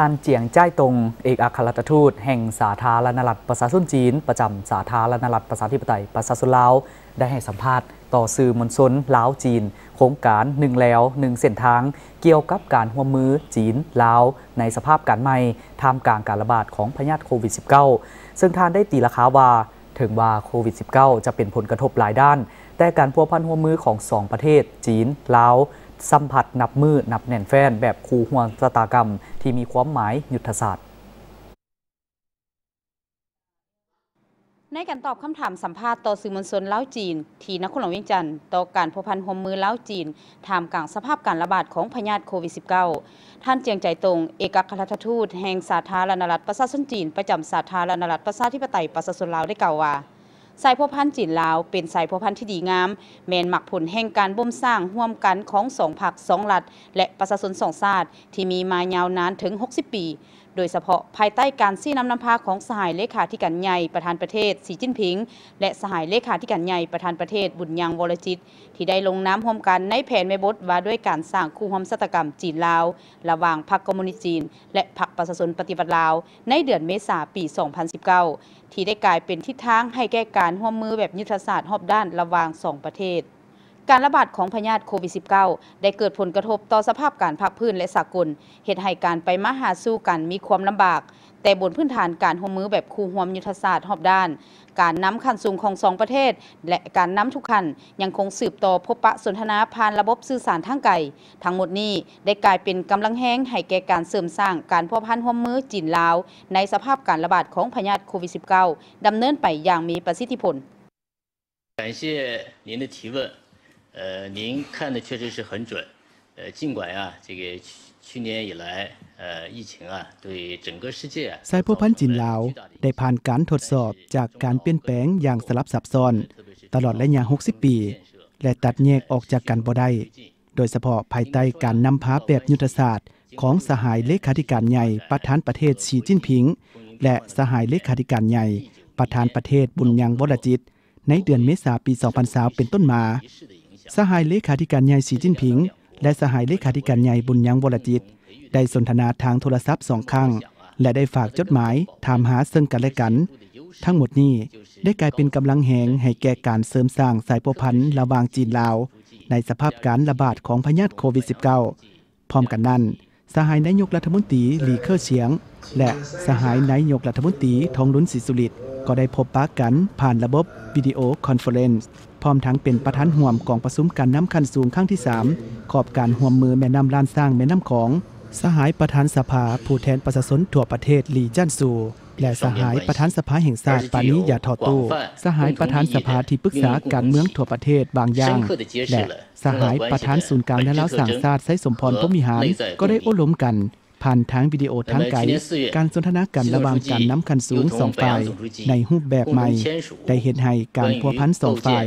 ท่านเจียงจ้ายตงเอกอัครราชทูตแห่งสาธารณรัฐประชาชนจีน ประจำสาธารณรัฐประชาธิปไตยประชาชนลาว ได้ให้สัมภาษณ์ต่อสื่อมวลชนลาวจีน โครงการหนึ่งแล้วหนึ่งเส้นทาง เกี่ยวกับการหัวมือจีนลาว ในสภาพการใหม่ท่ามกลางการระบาดของพยาธิโควิด -19 ซึ่งท่านได้ตีราคาว่าถึงว่าโควิด -19 จะเป็นผลกระทบหลายด้าน แต่การพัวพันหัวมือของสองประเทศจีนลาวสัมผัสนับมือนับแน่นแฟนแบบคูห่วงสะตากรรม ที่มีความหมายยุทธศาสตร์ ในการตอบคำถามสัมภาษณ์ต่อสื่อมวลชนเล้าจีน ทีนักขหลวงวิ่งจันทร์ต่อการพัวพันหมมือเล้าจีนทามกลางสภาพการระบาดของพยาธิโควิด -19 ท่านเจียงใจตรงเอกอัครราชทูตแห่งสาธารณรัฐประชาชนจีนประจำสาธารณรัฐประชาธิปไตยประชาชนลาวได้กล่าวว่าสายพัวพันธ์จีนลาวเป็นสายพัวพันธ์ที่ดีงาม แมนหมักผลแห่งการบ่มสร้างห่วมกันของสองผักสองหลัดและประชาชนสองชาติที่มีมายาวนานถึง 60 ปีโดยเฉพาะภายใต้การชี้นำนำพาของสหายเลขาธิการใหญ่ประธานประเทศสีจิ้นผิงและสหายเลขาธิการใหญ่ประธานประเทศบุญยังวรจิต ที่ได้ลงน้ำห่วมกันในแผนแม่บทว่าด้วยการสร้างคู่ความสัตกรรมจีนลาวระหว่างพรรคคอมมิวนิสต์จีน และพรรคประชาชนปฏิวัติลาวในเดือนเมษาปี 2019 ที่ได้กลายเป็นทิศทางให้แก้การห่วมมือแบบยุทธศาสตร์หอบด้านระหว่างสองประเทศการระบาดของพยาธิโควิด -19 ได้เกิดผลกระทบต่อสภาพการพักพื้นและสากลเหตุให้การไปมหาสู้กันมีความลำบาก แต่บนพื้นฐานการหัวมือแบบคู่หวมยุทธศาสตร์หอบด้าน การน้ำขันสูงของสองประเทศและการน้ำทุกขัน ยังคงสืบต่อพบปะสนทนาผ่านระบบสื่อสารทางไกลทั้งหมดนี้ได้กลายเป็นกำลังแห้งให้แก่การเสริมสร้าง การพัฒพันหัวมือจีนลาวในสภาพการระบาดของพยาธิโควิด -19 ดำเนินไปอย่างมีประสิทธิผล感谢您的提问。呃，您看的确实是很准。呃，尽管啊，这个去去年以来，呃，疫情啊，对整个世界สายพัวพนจีนลาวได้ผ่านการทดสอบจากการเปลี่ยนแปลงอย่างสลับซับซ้อนตลอดระยะ60 ปีและตัดแยกออกจากกันบ่ได้โดยเฉพาะภายใต้การนำพาแบบยุทธศาสตร์ของสหายเลขาธิการใหญ่ประธานประเทศสีจิ้นผิงและสหายเลขาธิการใหญ่ประธานประเทศบุญยังวรจิตในเดือนเมษาปี2020เป็นต้นมาสหายเลขาธิการใหญ่สีจิ้นผิง และสหายเลขาธิการใหญ่บุญยังวรจิต ได้สนทนาทางโทรศัพท์สองครั้งและได้ฝากจดหมายถามหาซึ่งกันและกัน ทั้งหมดนี้ได้กลายเป็นกำลังแหงให้แก่การเสริมสร้างสายพัวพันธ์ระหว่างจีนลาวในสภาพการระบาดของพยาธิโควิด -19 พร้อมกันนั้นสหายนายกรัฐมนตรีหลีเคอเฉียง และสหายนายกรัฐมนตรีทองลุนศิสุริตก็ได้พบปะกัน ผ่านระบบวิดีโอคอนเฟอเรนซ์พร้อมทั้งเป็นประธานห่วมกองประสุมการน้ำคันสูงขั้งที่3ขอบการห่วมมือแม่น้ำลานสร้างแม่น้ำของ สหายประธานสภาผู้แทนประชาชนทั่วประเทศหลีจ้านซู และสหายประธานสภาแห่งชาติปานิยาทอตูสหายประธานสภาที่ปรึกษาการเมืองทั่วประเทศบางอย่าง และสหายประธานศูนย์กลางและแล้วสังชาติไซสมพรพมิหารก็ได้อ้ล้มกันผ่านทั้งวิดีโอทั้งไกล การสนทนากันระหว่างการน้ำคันสูงสองฝ่ายในรูปแบบใหม่ได้เห็นให้การพัวพันสองฝ่าย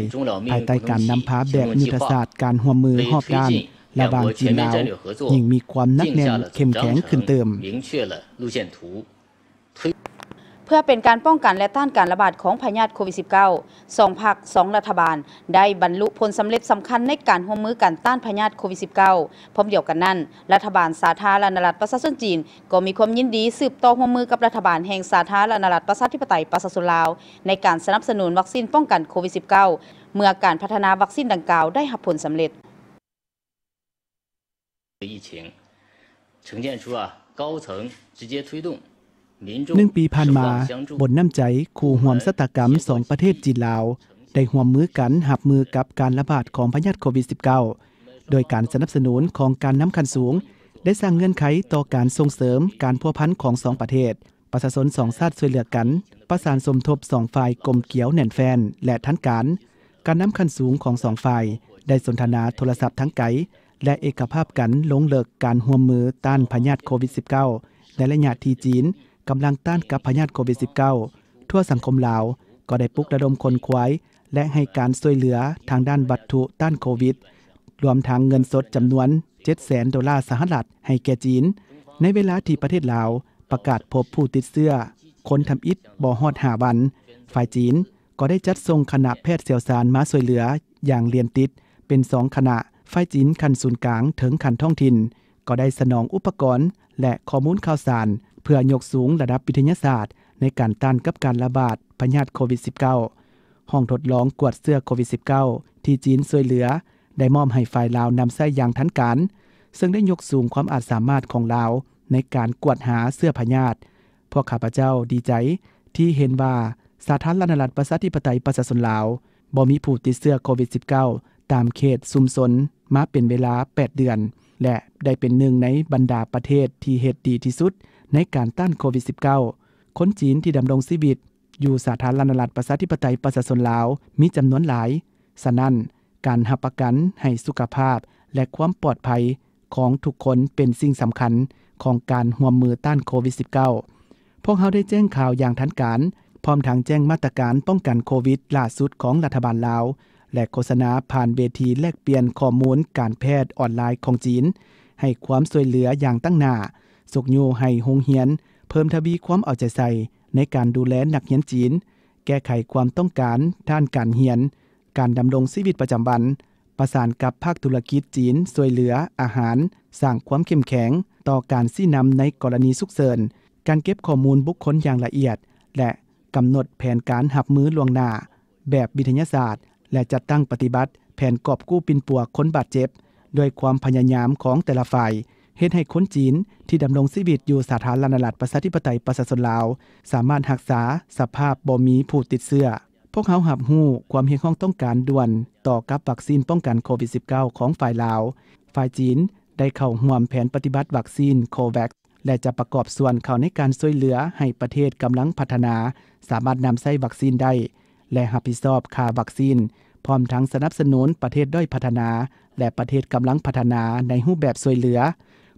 ภายใต้การนำพาแบบยุทธศาสตร์การหัวมือหอบด้านระหว่างจีนลาวยิ่งมีความนักแน่นเข้มแข็งขึ้นเติมเพื่อเป็นการป้องกันและต้านการระบาดของพยาธิโควิด -19 สองพักสองรัฐบาลได้บรรลุผลสำเร็จสำคัญในการร่วมมือกันต้านพยาธิโควิด -19 พร้อมเดียวกันนั้น รัฐบาลสาธารณรัฐประชาชนจีนก็มีความยินดีสืบต่อร่วมมือกับรัฐบาลแห่งสาธารณรัฐประชาธิปไตยประชาชนลาว ในการสนับสนุนวัคซีนป้องกันโควิด -19 เมื่อการพัฒนาวัคซีนดังกล่าวได้หับผลสำเร็จ疫情呈现出啊高层直接推动หนึ่งปีผ่านมา บนน้ำใจคู่ห่วมสตกรรมสองประเทศจีนลาวได้ห่วมมือกันหับมือกับการระบาดของพยาธิโควิด -19 โดยการสนับสนุนของการน้ำคันสูง ได้สร้างเงื่อนไขต่อการส่งเสริมการพัวพันของสองประเทศ ประชาชนสองชาติช่วยเหลือกัน ประสานสมทบสองฝ่ายกลมเกี่ยวแน่นแฟนและทันการ การน้ำคันสูงของสองฝ่ายได้สนทนาโทรศัพท์ทั้งไกลและเอกภาพกันลงเลิกการห่วมมือต้านพยาธิโควิด -19 ในระยะที่จีนกำลังต้านกับพยาธิโควิด -19 ทั่วสังคมลาว ก็ได้ปลุกระดมคนควาย และให้การช่วยเหลือทางด้านวัตถุต้านโควิด รวมทั้งเงินสดจำนวน 700,000ดอลลาร์สหรัฐให้แก่จีน ในเวลาที่ประเทศลาวประกาศพบผู้ติดเชื้อ คนทำอิฐบ่อหอดหาวัน ฝ่ายจีนก็ได้จัดส่งคณะแพทย์เสี่ยวซานมาช่วยเหลืออย่างเรียนติด เป็นสองคณะ ฝ่ายจีนคันศูนย์กลางถึงคันท้องถิ่น ก็ได้สนองอุปกรณ์และข้อมูลข่าวสาร เพื่อยกสูงระดับวิทยาศาสตร์ในการต้านกับการระบาดพยาธิโควิด -19 ห้องทดลองกวดเสื้อโควิด -19 ที่จีนซวยเหลือ ได้มอบให้ฝ่ายลาวนำใส้อย่างทันการ ซึ่งได้ยกสูงความอาจสามารถของลาว ในการกวดหาเสื้อพยาธิพวกข้าพเจ้าดีใจ ที่เห็นว่า สาธารณรัฐประชาธิปไตยประชาชนลาวบ่มีผู้ติดเสื้อโควิด -19 ตามเขตซุมสนมาเป็นเวลา 8 เดือนและได้เป็นหนึ่งในบรรดาประเทศที่เหตุดีที่สุดในการต้านโควิด -19 คนจีนที่ดำรงชีวิต อยู่สาธารณรัฐประชาธิปไตยประชาชนลาวมีจำนวนหลายสะนั้น การหับประกันให้สุขภาพและความปลอดภัยของทุกคนเป็นสิ่งสำคัญของการห่วมมือต้านโควิด -19 พวกเขาได้แจ้งข่าวอย่างทันการพร้อมทางแจ้งมาตรการป้องกันโควิดล่าสุดของรัฐบาลลาวและโฆษณาผ่านเวที แลกเปลี่ยนข้อมูล การแพทย์ออนไลน์ของจีน ให้ความสวยเหลืออย่างตั้งหน้าสุกโยให้หงเฮียนเพิ่มทวีความเอาใจใส่ ในการดูแลนักเฮียนจีน แก้ไขความต้องการด้านการเฮียน การดำรงชีวิตประจำวัน ประสานกับภาคธุรกิจจีนสวยเหลืออาหาร สร้างความเข้มแข็ง ต่อการซี้นำในกรณีสุกเสริญการเก็บข้อมูลบุคคลอย่างละเอียด และกำหนดแผนการหับมือลวงหน้าแบบวิทยาศาสตร์และจัดตั้งปฏิบัติ แผนกอบกู้ปินปัวคนบาดเจ็บ ด้วยความพยายามของแต่ละฝ่ายเหตุให้คนจีนที่ดำรงชีวิตอยู่สาธารณรัฐประชาธิปไตยประชาชนลาว สามารถรักษา สภาพบ่มีผู้ติดเชื้อ พวกเขาหับหู้ความเห็นของต้องการด่วนต่อกับวัคซีนป้องกันโควิด -19 ของฝ่ายลาว ฝ่ายจีนได้เข้าห่วมแผนปฏิบัติวัคซีนโควิคและจะประกอบส่วนเข้าในการช่วยเหลือให้ประเทศกำลังพัฒนา สามารถนำใช้วัคซีนได้และหับผิดชอบค่าวัคซีนพร้อมทั้งสนับสนุนประเทศด้อยพัฒนา และประเทศกำลังพัฒนาในรูปแบบสวยเหลือ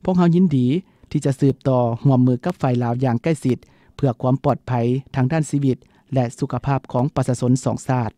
พวกเขายินดีที่จะสืบต่อห่วมมือกับฝ่ายลาวอย่างใกล้ชิดเพื่อความปลอดภัยทางด้านชีวิต และสุขภาพของประชาชนสองชาติ